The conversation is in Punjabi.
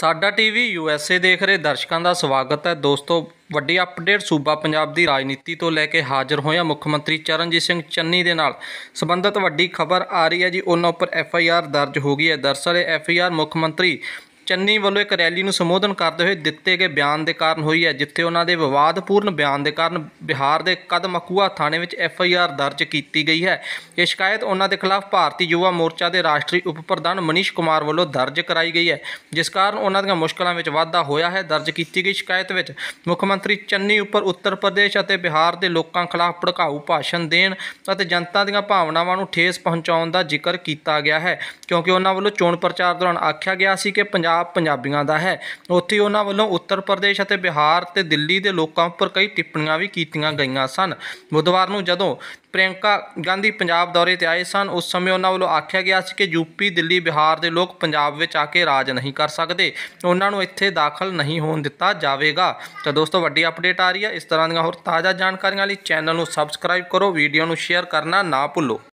ਸਾਡਾ ਟੀਵੀ ਯੂਐਸਏ ਦੇਖ ਰਹੇ ਦਰਸ਼ਕਾਂ ਦਾ ਸਵਾਗਤ ਹੈ ਦੋਸਤੋ ਵੱਡੀ ਅਪਡੇਟ ਸੂਬਾ ਪੰਜਾਬ ਦੀ ਰਾਜਨੀਤੀ ਤੋਂ ਲੈ ਕੇ ਹਾਜ਼ਰ ਹੋਇਆ ਮੁੱਖ ਮੰਤਰੀ ਚਰਨਜੀਤ ਸਿੰਘ ਚੰਨੀ ਦੇ ਨਾਲ ਸੰਬੰਧਤ ਵੱਡੀ ਖਬਰ ਆ ਰਹੀ ਹੈ ਜੀ ਉਹਨਾਂ ਉੱਪਰ ਐਫ ਆਈ ਆਰ ਦਰਜ ਹੋ ਗਈ ਹੈ ਦਰਸਲ ਐਫ ਆਈ ਆਰ ਮੁੱਖ ਮੰਤਰੀ ਚੰਨੀ ਵੱਲੋਂ ਇੱਕ ਰੈਲੀ ਨੂੰ ਸੰਬੋਧਨ ਕਰਦੇ ਹੋਏ ਦਿੱਤੇ ਗਏ ਬਿਆਨ ਦੇ ਕਾਰਨ ਹੋਈ ਹੈ ਜਿੱਥੇ ਉਹਨਾਂ ਦੇ ਵਿਵਾਦਪੂਰਨ ਬਿਆਨ ਦੇ ਕਾਰਨ ਬਿਹਾਰ ਦੇ ਕਦਮਕੂਆ ਥਾਣੇ ਵਿੱਚ ਐਫ ਆਈ ਆਰ ਦਰਜ ਕੀਤੀ ਗਈ ਹੈ ਇਹ ਸ਼ਿਕਾਇਤ ਉਹਨਾਂ ਦੇ ਖਿਲਾਫ ਭਾਰਤੀ ਯੁਵਾ ਮੋਰਚਾ ਦੇ ਰਾਸ਼ਟਰੀ ਉਪ ਪ੍ਰਧਾਨ ਮਨੀਸ਼ ਕੁਮਾਰ ਵੱਲੋਂ ਦਰਜ ਕਰਾਈ ਗਈ ਹੈ ਜਿਸ ਕਾਰਨ ਉਹਨਾਂ ਦੀਆਂ ਮੁਸ਼ਕਲਾਂ ਵਿੱਚ ਵਾਧਾ ਹੋਇਆ ਹੈ ਦਰਜ ਕੀਤੀ ਗਈ ਸ਼ਿਕਾਇਤ ਵਿੱਚ ਮੁੱਖ ਮੰਤਰੀ ਚੰਨੀ ਉੱਪਰ ਉੱਤਰ ਪ੍ਰਦੇਸ਼ ਅਤੇ ਬਿਹਾਰ ਦੇ ਲੋਕਾਂ ਖਿਲਾਫ ਭੜਕਾਊ ਭਾਸ਼ਣ ਦੇਣ ਅਤੇ ਜਨਤਾ ਦੀਆਂ ਭਾਵਨਾਵਾਂ ਨੂੰ ਠੇਸ ਪਹੁੰਚਾਉਣ ਦਾ ਜ਼ਿਕਰ ਕੀਤਾ ਗਿਆ ਹੈ ਕਿਉਂਕਿ ਉਹਨਾਂ ਵੱਲੋਂ ਚੋਣ ਪ੍ਰਚਾਰ ਦੌਰਾਨ ਆਖਿਆ ਗਿਆ ਸੀ ਕਿ ਪੰਜਾਬ ਪੰਜਾਬ ਪੰਜਾਬੀਆਂ ਦਾ ਹੈ ਉੱਥੇ ਉਹਨਾਂ ਵੱਲੋਂ ਉੱਤਰ ਪ੍ਰਦੇਸ਼ ਅਤੇ ਬਿਹਾਰ ਤੇ ਦਿੱਲੀ ਦੇ ਲੋਕਾਂ ਉੱਪਰ ਕਈ ਟਿੱਪਣੀਆਂ ਵੀ ਕੀਤੀਆਂ ਗਈਆਂ ਸਨ ਬੁੱਧਵਾਰ ਨੂੰ ਜਦੋਂ ਪ੍ਰਿਯੰਕਾ ਗਾਂਧੀ ਪੰਜਾਬ ਦੌਰੇ ਤੇ ਆਏ ਸਨ ਉਸ ਸਮੇਂ ਉਹਨਾਂ ਵੱਲੋਂ ਆਖਿਆ ਗਿਆ ਸੀ ਕਿ ਯੂਪੀ ਦਿੱਲੀ ਬਿਹਾਰ ਦੇ ਲੋਕ ਪੰਜਾਬ ਵਿੱਚ ਆ ਕੇ ਰਾਜ ਨਹੀਂ ਕਰ ਸਕਦੇ ਉਹਨਾਂ ਨੂੰ ਇੱਥੇ ਦਾਖਲ ਨਹੀਂ ਹੋਣ ਦਿੱਤਾ ਜਾਵੇਗਾ ਤਾਂ ਦੋਸਤੋ ਵੱਡੀ ਅਪਡੇਟ ਆ ਰਹੀ ਹੈ ਇਸ ਤਰ੍ਹਾਂ ਦੀਆਂ ਹੋਰ ਤਾਜ਼ਾ ਜਾਣਕਾਰੀਆਂ ਲਈ ਚੈਨਲ ਨੂੰ ਸਬਸਕ੍ਰਾਈਬ ਕਰੋ ਵੀਡੀਓ ਨੂੰ ਸ਼ੇਅਰ ਕਰਨਾ ਨਾ ਭੁੱਲੋ